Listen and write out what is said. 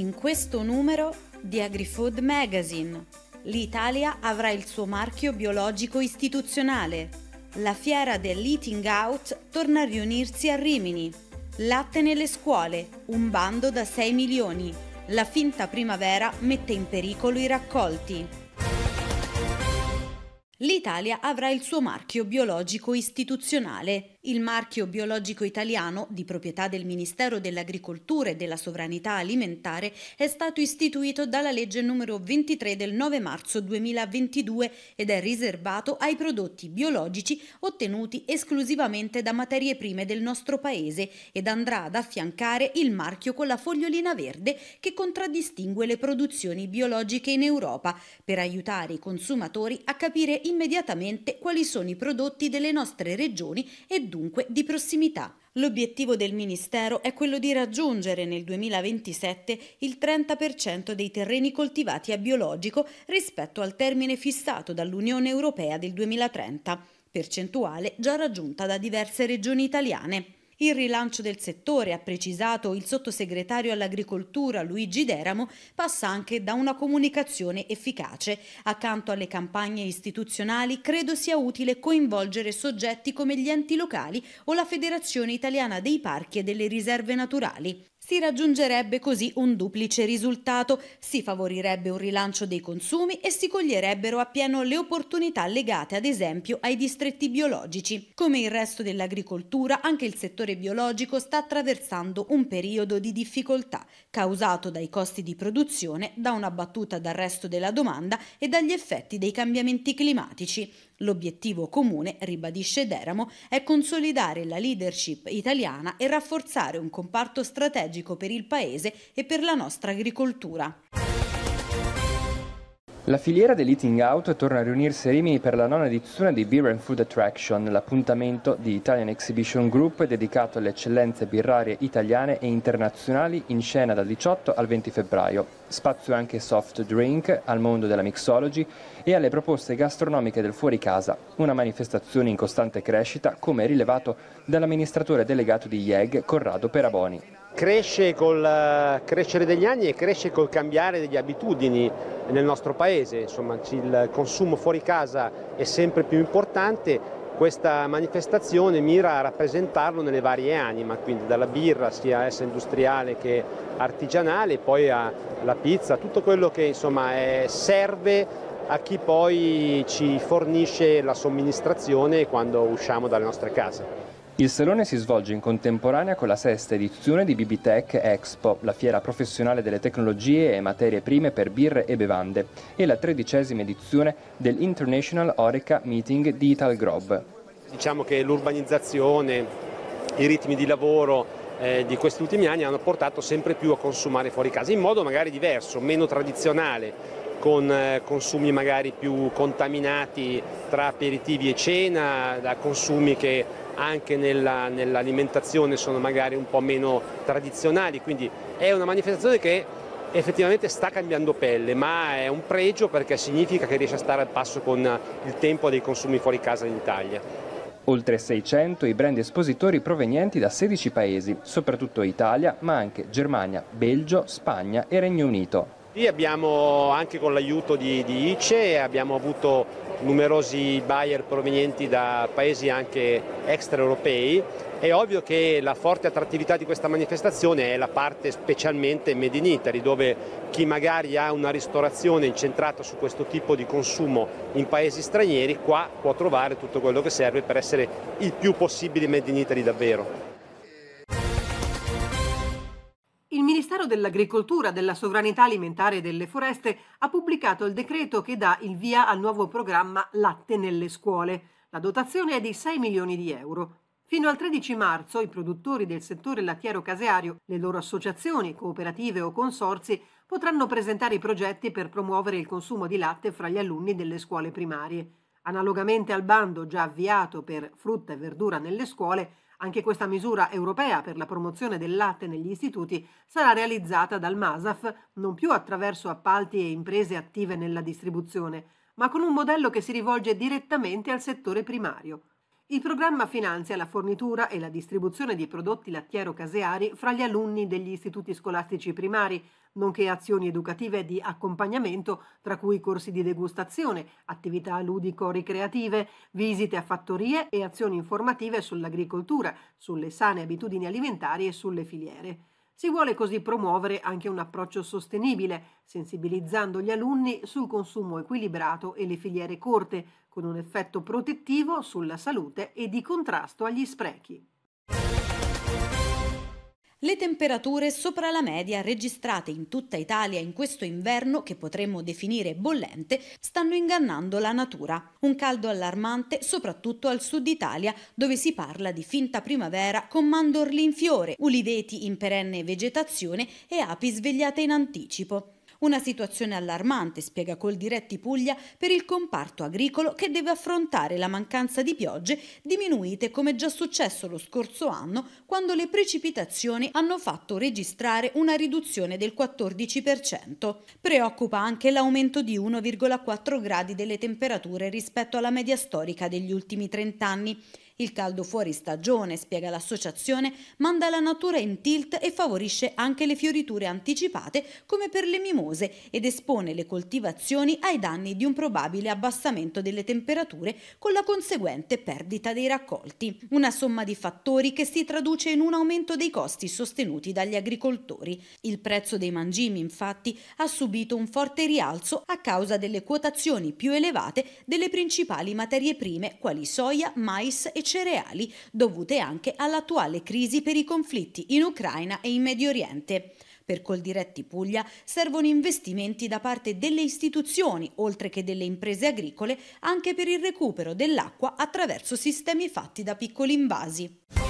in questo numero di AgriFood Magazine. L'Italia avrà il suo marchio biologico istituzionale. La fiera dell'Eating Out torna a riunirsi a Rimini. Latte nelle scuole, un bando da 6 milioni. La finta primavera mette in pericolo i raccolti. L'Italia avrà il suo marchio biologico istituzionale. Il marchio biologico italiano, di proprietà del Ministero dell'Agricoltura e della Sovranità Alimentare, è stato istituito dalla legge numero 23 del 9 marzo 2022 ed è riservato ai prodotti biologici ottenuti esclusivamente da materie prime del nostro paese ed andrà ad affiancare il marchio con la fogliolina verde che contraddistingue le produzioni biologiche in Europa per aiutare i consumatori a capire immediatamente quali sono i prodotti delle nostre regioni e dunque di prossimità. L'obiettivo del Ministero è quello di raggiungere nel 2027 il 30% dei terreni coltivati a biologico rispetto al termine fissato dall'Unione Europea del 2030, percentuale già raggiunta da diverse regioni italiane. Il rilancio del settore, ha precisato il sottosegretario all'agricoltura Luigi Deramo, passa anche da una comunicazione efficace. Accanto alle campagne istituzionali credo sia utile coinvolgere soggetti come gli enti locali o la Federazione Italiana dei Parchi e delle Riserve Naturali. Si raggiungerebbe così un duplice risultato, si favorirebbe un rilancio dei consumi e si coglierebbero appieno le opportunità legate ad esempio ai distretti biologici. Come il resto dell'agricoltura, anche il settore biologico sta attraversando un periodo di difficoltà, causato dai costi di produzione, da una battuta dal resto della domanda e dagli effetti dei cambiamenti climatici. L'obiettivo comune, ribadisce Deramo, è consolidare la leadership italiana e rafforzare un comparto strategico per il Paese e per la nostra agricoltura. La filiera dell'Eating Out torna a riunirsi a Rimini per la nona edizione di Beer and Food Attraction, l'appuntamento di Italian Exhibition Group dedicato alle eccellenze birrarie italiane e internazionali in scena dal 18 al 20 febbraio. Spazio anche soft drink, al mondo della mixology e alle proposte gastronomiche del fuori casa, una manifestazione in costante crescita come rilevato dall'amministratore delegato di IEG Corrado Peraboni. Cresce col eh, crescere degli anni e cresce col cambiare degli abitudini nel nostro paese, insomma il consumo fuori casa è sempre più importante questa manifestazione mira a rappresentarlo nelle varie anime, quindi dalla birra sia essa industriale che artigianale, poi alla pizza, tutto quello che insomma, è, serve a chi poi ci fornisce la somministrazione quando usciamo dalle nostre case. Il salone si svolge in contemporanea con la sesta edizione di Bibitech Expo, la fiera professionale delle tecnologie e materie prime per birre e bevande, e la tredicesima edizione dell'International Oreca Meeting di Italgrob. Diciamo che l'urbanizzazione, i ritmi di lavoro eh, di questi ultimi anni hanno portato sempre più a consumare fuori casa, in modo magari diverso, meno tradizionale, con eh, consumi magari più contaminati tra aperitivi e cena, da consumi che anche nella, nell'alimentazione sono magari un po' meno tradizionali, quindi è una manifestazione che effettivamente sta cambiando pelle, ma è un pregio perché significa che riesce a stare al passo con il tempo dei consumi fuori casa in Italia. Oltre 600 i brand espositori provenienti da 16 paesi, soprattutto Italia, ma anche Germania, Belgio, Spagna e Regno Unito. Sì, abbiamo anche con l'aiuto di, di, ICE abbiamo avuto numerosi buyer provenienti da paesi anche extraeuropei. È ovvio che la forte attrattività di questa manifestazione è la parte specialmente Made in Italy, dove chi magari ha una ristorazione incentrata su questo tipo di consumo in paesi stranieri, qua può trovare tutto quello che serve per essere il più possibile Made in Italy davvero. Ministero dell'Agricoltura, della Sovranità Alimentare e delle Foreste ha pubblicato il decreto che dà il via al nuovo programma Latte nelle scuole. La dotazione è di 6 milioni di euro. Fino al 13 marzo i produttori del settore lattiero-caseario, le loro associazioni, cooperative o consorzi potranno presentare i progetti per promuovere il consumo di latte fra gli alunni delle scuole primarie. Analogamente al bando già avviato per frutta e verdura nelle scuole, anche questa misura europea per la promozione del latte negli istituti sarà realizzata dal MASAF non più attraverso appalti e imprese attive nella distribuzione, ma con un modello che si rivolge direttamente al settore primario, il programma finanzia la fornitura e la distribuzione di prodotti lattiero-caseari fra gli alunni degli istituti scolastici primari, nonché azioni educative di accompagnamento, tra cui corsi di degustazione, attività ludico-ricreative, visite a fattorie e azioni informative sull'agricoltura, sulle sane abitudini alimentari e sulle filiere. Si vuole così promuovere anche un approccio sostenibile, sensibilizzando gli alunni sul consumo equilibrato e le filiere corte, con un effetto protettivo sulla salute e di contrasto agli sprechi. Le temperature sopra la media registrate in tutta Italia in questo inverno, che potremmo definire bollente, stanno ingannando la natura. Un caldo allarmante soprattutto al sud Italia, dove si parla di finta primavera con mandorli in fiore, uliveti in perenne vegetazione e api svegliate in anticipo. Una situazione allarmante, spiega Coldiretti Puglia, per il comparto agricolo che deve affrontare la mancanza di piogge diminuite come già successo lo scorso anno quando le precipitazioni hanno fatto registrare una riduzione del 14%. Preoccupa anche l'aumento di 1,4 gradi delle temperature rispetto alla media storica degli ultimi 30 anni il caldo fuori stagione, spiega l'associazione, manda la natura in tilt e favorisce anche le fioriture anticipate come per le mimose ed espone le coltivazioni ai danni di un probabile abbassamento delle temperature con la conseguente perdita dei raccolti. Una somma di fattori che si traduce in un aumento dei costi sostenuti dagli agricoltori. Il prezzo dei mangimi infatti ha subito un forte rialzo a causa delle quotazioni più elevate delle principali materie prime quali soia, mais e cereali, dovute anche all'attuale crisi per i conflitti in Ucraina e in Medio Oriente. Per Coldiretti Puglia servono investimenti da parte delle istituzioni, oltre che delle imprese agricole, anche per il recupero dell'acqua attraverso sistemi fatti da piccoli invasi.